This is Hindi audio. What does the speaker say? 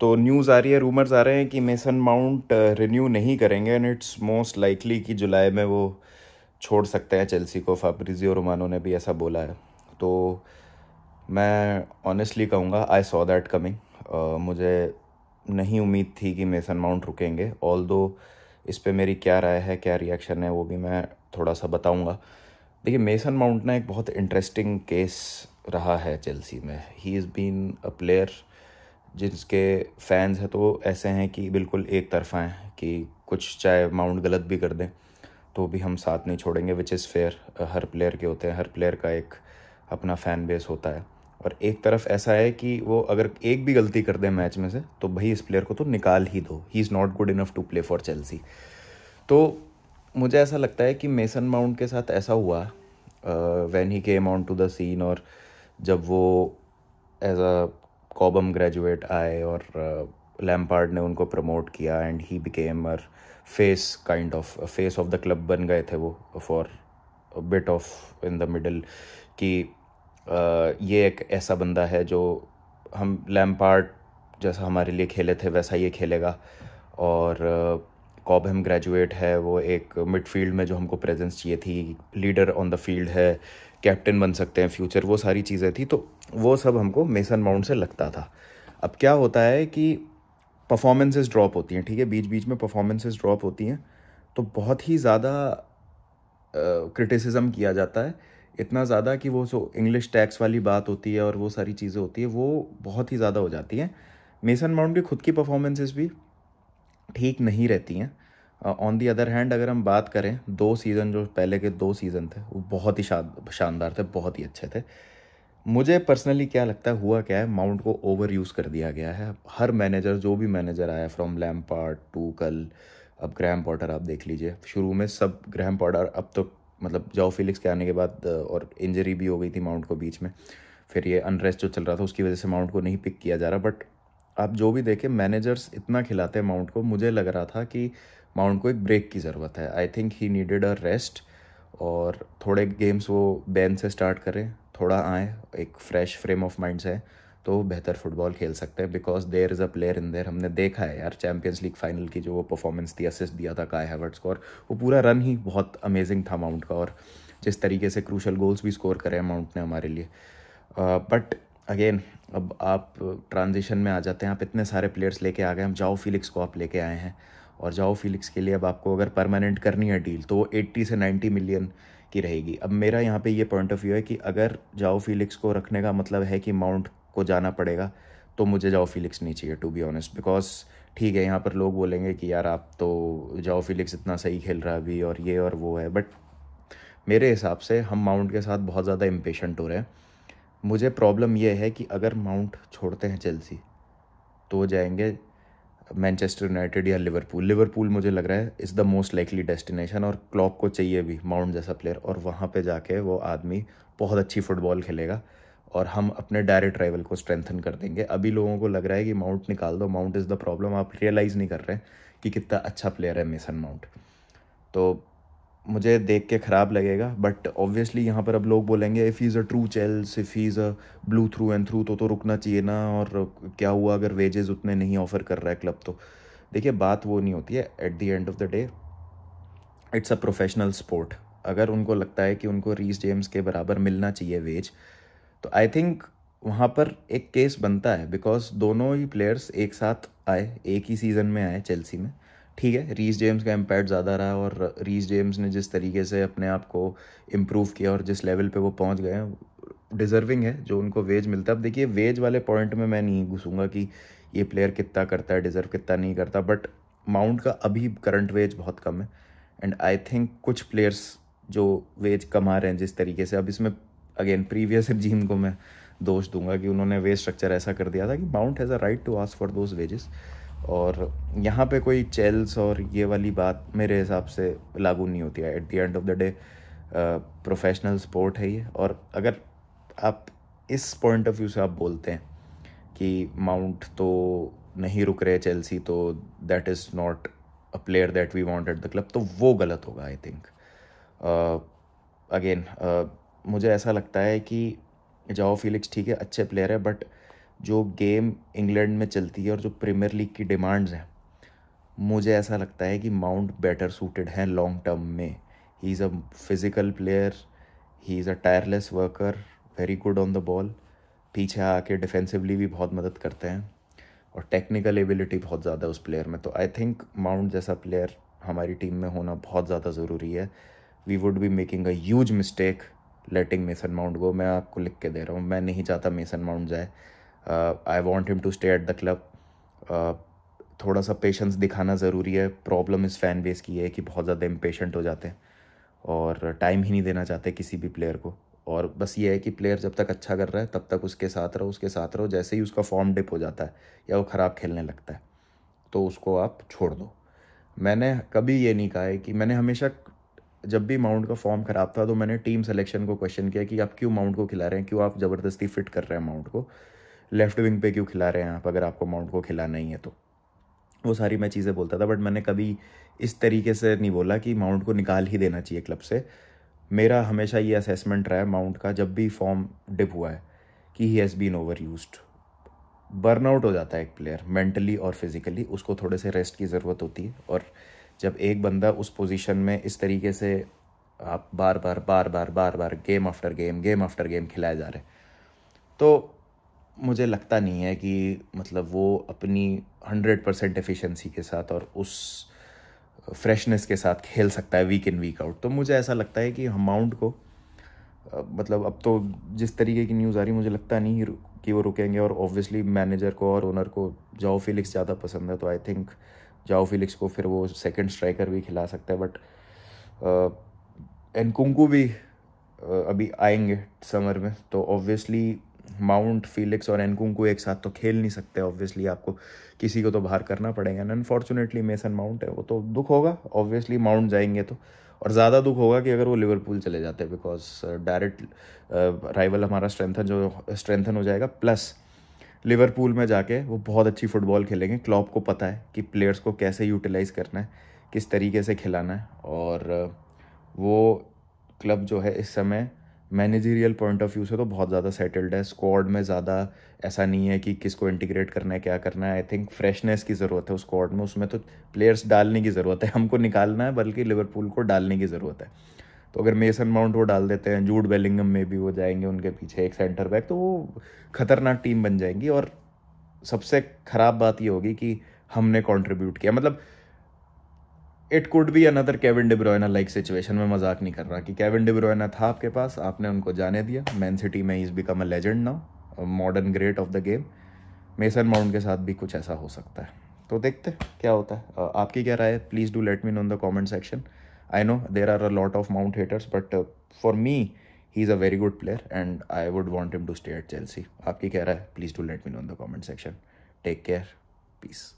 तो न्यूज़ आ रही है रूमर्स आ रहे हैं कि मेसन माउंट रिन्यू नहीं करेंगे एंड इट्स मोस्ट लाइकली कि जुलाई में वो छोड़ सकते हैं चेल्सी को फाब्रिजियो रोमानो ने भी ऐसा बोला है तो मैं ऑनेस्टली कहूँगा आई सॉ दैट कमिंग मुझे नहीं उम्मीद थी कि मेसन माउंट रुकेंगे ऑल दो इस पर मेरी क्या राय है क्या रिएक्शन है वो भी मैं थोड़ा सा बताऊँगा देखिए मेसन माउंट ना एक बहुत इंटरेस्टिंग केस रहा है चेल्सी में he is been a player जिसके फैंस हैं तो ऐसे हैं कि बिल्कुल एक तरफा हैं कि कुछ चाहे माउंट गलत भी कर दें तो भी हम साथ नहीं छोड़ेंगे विच इज़ फेयर हर प्लेयर के होते हैं हर प्लेयर का एक अपना फ़ैन बेस होता है और एक तरफ ऐसा है कि वो अगर एक भी गलती कर दे मैच में से तो भाई इस प्लेयर को तो निकाल ही दो he is not good enough to play for Chelsea तो मुझे ऐसा लगता है कि मेसन माउंट के साथ ऐसा हुआ when he came on to the scene और जब वो एज अ कॉबम ग्रेजुएट आए और लैम्पार्ड uh, ने उनको प्रमोट किया and he became a face kind of face of the club बन गए थे वो for bit of in the middle कि uh, ये एक ऐसा बंदा है जो हम लैम्पार्ड जैसा हमारे लिए खेले थे वैसा ये खेलेगा और कॉबहम uh, ग्रेजुएट है वो एक मिडफील्ड में जो हमको प्रेजेंस चाहिए थी लीडर ऑन द फील्ड है कैप्टन बन सकते हैं फ्यूचर वो सारी चीज़ें थी तो वो सब हमको मेसन माउंट से लगता था अब क्या होता है कि परफॉर्मेंसेस ड्रॉप होती हैं ठीक है बीच बीच में परफॉर्मेंसेस ड्रॉप होती हैं तो बहुत ही ज़्यादा क्रिटिसिज्म किया जाता है इतना ज़्यादा कि वो सो इंग्लिश टैक्स वाली बात होती है और वो सारी चीज़ें होती है वो बहुत ही ज़्यादा हो जाती हैं मेसन माउंट की खुद की परफॉर्मेंसेस भी ठीक नहीं रहती हैं ऑन दी अदर हैंड अगर हम बात करें दो सीज़न जो पहले के दो सीज़न थे वो बहुत ही शानदार थे बहुत ही अच्छे थे मुझे पर्सनली क्या लगता है हुआ क्या है माउंट को ओवर यूज़ कर दिया गया है हर मैनेजर जो भी मैनेजर आया फ्रॉम लैम पार्ट टू कल अब ग्रैम पॉटर आप देख लीजिए शुरू में सब ग्रैम पॉटर अब तो मतलब जाओ फिलिक्स के आने के बाद और इंजरी भी हो गई थी माउंट को बीच में फिर ये अनरेस्ट जो चल रहा था उसकी वजह से माउंट को नहीं पिक किया जा रहा बट आप जो भी देखें मैनेजर्स इतना खिलाते हैं माउंट को मुझे लग रहा था कि माउंट को एक ब्रेक की ज़रूरत है I think he needed a rest और थोड़े गेम्स वो बैन से स्टार्ट करें थोड़ा आए एक फ्रेश फ्रेम ऑफ माइंड से तो बेहतर फुटबॉल खेल सकते हैं because there is a player in there हमने देखा है यार चैम्पियंस लीग फाइनल की जो वो परफॉर्मेंस थी असिस्ट दिया था काय हैवर्ट्स को और वो पूरा रन ही बहुत अमेजिंग था माउंट का और जिस तरीके से क्रूशल गोल्स भी स्कोर करे हैं माउंट ने हमारे लिए बट uh, अगेन अब आप ट्रांजिशन में आ जाते हैं आप इतने सारे प्लेयर्स लेके आ गए हम जाओ फिलिक्स को आप लेके आए हैं और जाओ फिलिक्स के लिए अब आपको अगर परमानेंट करनी है डील तो वो एट्टी से नाइन्टी मिलियन की रहेगी अब मेरा यहाँ पे ये पॉइंट ऑफ व्यू है कि अगर जाओ फिलिक्स को रखने का मतलब है कि माउंट को जाना पड़ेगा तो मुझे जाओ फिलिक्स नहीं चाहिए टू बी ऑनेस्ट बिकॉज ठीक है यहाँ पर लोग बोलेंगे कि यार आप तो जाओ फिलिक्स इतना सही खेल रहा अभी और ये और वो है बट मेरे हिसाब से हम माउंट के साथ बहुत ज़्यादा इम्पेशेंट हो रहे हैं मुझे प्रॉब्लम यह है कि अगर माउंट छोड़ते हैं चेल्सी तो जाएंगे मैनचेस्टर यूनाइटेड या लिवरपूल लिवरपूल मुझे लग रहा है is the most likely destination और क्लॉप को चाहिए भी माउंट जैसा प्लेयर और वहाँ पे जाके वो आदमी बहुत अच्छी फुटबॉल खेलेगा और हम अपने डायरेक्ट राइवल को स्ट्रेंथन कर देंगे अभी लोगों को लग रहा है कि माउंट निकाल दो माउंट इज़ द प्रॉब्लम आप रियलाइज़ नहीं कर रहे कि कितना अच्छा प्लेयर है मेसन माउंट तो मुझे देख के ख़राब लगेगा बट ऑब्वियसली यहाँ पर अब लोग बोलेंगे if is a true Chels if is a blue through and through तो तो रुकना चाहिए ना और क्या हुआ अगर वेजेस उतने नहीं ऑफ़र कर रहा है क्लब तो देखिए बात वो नहीं होती है at the end of the day it's a professional sport अगर उनको लगता है कि उनको रीस जेम्स के बराबर मिलना चाहिए वेज तो आई थिंक वहाँ पर एक केस बनता है बिकॉज दोनों ही प्लेयर्स एक साथ आए एक ही सीज़न में आए चेल्सी में ठीक है रीस जेम्स का इम्पैक्ट ज़्यादा रहा और रीस जेम्स ने जिस तरीके से अपने आप को इम्प्रूव किया और जिस लेवल पे वो पहुंच गए डिज़र्विंग है जो उनको वेज मिलता है अब देखिए वेज वाले पॉइंट में मैं नहीं घुसूंगा कि ये प्लेयर कितना करता है डिज़र्व कितना नहीं करता बट माउंट का अभी करंट वेज बहुत कम है एंड आई थिंक कुछ प्लेयर्स जो वेज कमा रहे हैं जिस तरीके से अब इसमें अगेन प्रीवियस जीम को मैं दोष दूंगा कि उन्होंने वेज स्ट्रक्चर ऐसा कर दिया था कि Mount has a right to ask for those wages और यहाँ पे कोई चेल्स और ये वाली बात मेरे हिसाब से लागू नहीं होती है at the end of the day professional sport है ये और अगर आप इस पॉइंट ऑफ व्यू से आप बोलते हैं कि माउंट तो नहीं रुक रहे चेल्सी तो that is not a player that we want at the club तो वो गलत होगा आई थिंक अगेन मुझे ऐसा लगता है कि जाओ फिलिक्स ठीक है अच्छे प्लेयर है बट जो गेम इंग्लैंड में चलती है और जो प्रीमियर लीग की डिमांड्स हैं मुझे ऐसा लगता है कि माउंट बेटर सूटेड हैं लॉन्ग टर्म में he is a physical player he is a tireless worker very good on the ball पीछे आके डिफेंसिवली भी बहुत मदद करते हैं और टेक्निकल एबिलिटी बहुत ज़्यादा उस प्लेयर में तो आई थिंक माउंट जैसा प्लेयर हमारी टीम में होना बहुत ज़्यादा ज़रूरी है we would be making a huge mistake letting Mason Mount go मैं आपको लिख के दे रहा हूँ मैं नहीं चाहता मेसन माउंट जाए I want him to stay at the club थोड़ा सा पेशेंस दिखाना ज़रूरी है प्रॉब्लम इस फैन बेस की है कि बहुत ज़्यादा इम्पेशेंट हो जाते हैं और टाइम ही नहीं देना चाहते किसी भी प्लेयर को और बस ये है कि प्लेयर जब तक अच्छा कर रहा है तब तक उसके साथ रहो उसके साथ रहो जैसे ही उसका फॉर्म डिप हो जाता है या वो ख़राब खेलने लगता है तो उसको आप छोड़ दो मैंने कभी ये नहीं कहा है कि मैंने हमेशा जब भी माउंट का फॉर्म ख़राब था तो मैंने टीम सेलेक्शन को क्वेश्चन किया कि आप क्यों माउंट को खिला रहे हैं क्यों आप ज़बरदस्ती फिट कर रहे हैं माउंट को लेफ्ट विंग पे क्यों खिला रहे हैं आप अगर आपको माउंट को खिलाना ही है तो वो सारी मैं चीज़ें बोलता था बट मैंने कभी इस तरीके से नहीं बोला कि माउंट को निकाल ही देना चाहिए क्लब से मेरा हमेशा ये असेसमेंट रहा है माउंट का जब भी फॉर्म डिप हुआ है कि he has been over use burnout हो जाता है एक प्लेयर मेंटली और फिज़िकली उसको थोड़े से रेस्ट की ज़रूरत होती है और जब एक बंदा उस पोजीशन में इस तरीके से आप बार बार बार बार बार बार game after game game after game खिलाए जा रहे तो मुझे लगता नहीं है कि मतलब वो अपनी हंड्रेड परसेंट एफिशेंसी के साथ और उस फ्रेशनेस के साथ खेल सकता है वीक इन वीक आउट तो मुझे ऐसा लगता है कि अमाउंट को मतलब अब तो जिस तरीके की न्यूज़ आ रही मुझे लगता नहीं कि वो रुकेंगे और ऑब्वियसली मैनेजर को और ओनर को जाओ फिलिक्स ज़्यादा पसंद है तो आई थिंक जाओ फिलिक्स को फिर वो सेकंड स्ट्राइकर भी खिला सकता है बट एनकुंकू भी अभी आएंगे समर में तो ऑब्वियसली माउंट फिलिक्स और एनकुंकू एक साथ तो खेल नहीं सकते ऑब्वियसली आपको किसी को तो बाहर करना पड़ेगा एंड अनफॉर्चुनेटली मेसन माउंट है वो तो दुख होगा ऑब्वियसली माउंट जाएंगे तो और ज़्यादा दुख होगा कि अगर वो लिवरपूल चले जाते बिकॉज डायरेक्ट राइवल हमारा स्ट्रेंथन जो स्ट्रेंथन हो जाएगा प्लस लिवरपूल में जाके वो बहुत अच्छी फुटबॉल खेलेंगे क्लॉप को पता है कि प्लेयर्स को कैसे यूटिलाइज करना है किस तरीके से खिलाना है और uh, वो क्लब जो है इस समय मैनेजीरियल पॉइंट ऑफ व्यू से तो बहुत ज़्यादा सेटल्ड है स्क्वाड में ज़्यादा ऐसा नहीं है कि किसको इंटीग्रेट करना है क्या करना है आई थिंक फ्रेशनेस की ज़रूरत है उस स्क्वाड में उसमें तो प्लेयर्स डालने की ज़रूरत है हमको निकालना है बल्कि लिवरपूल को डालने की ज़रूरत है तो अगर मेसन माउंट वो डाल देते हैं जूड बेलिंगम में भी वो जाएंगे उनके पीछे एक सेंटर बैक तो वो खतरनाक टीम बन जाएंगी और सबसे ख़राब बात ये होगी कि हमने कॉन्ट्रीब्यूट किया मतलब it could be another Kevin De Bruyne like situation में मजाक नहीं कर रहा कि केविन डिब्रोयना था आपके पास आपने उनको जाने दिया मैन सिटी में is become a legend now modern great of the game Mason Mount के साथ भी कुछ ऐसा हो सकता है तो देखते क्या होता है आपकी क्या राय है please do let me know in the comment section I know there are a lot of Mount haters but for me he is a very good player and I would want him to stay at Chelsea आपकी क्या राय है please do let me know in the comment section take care piece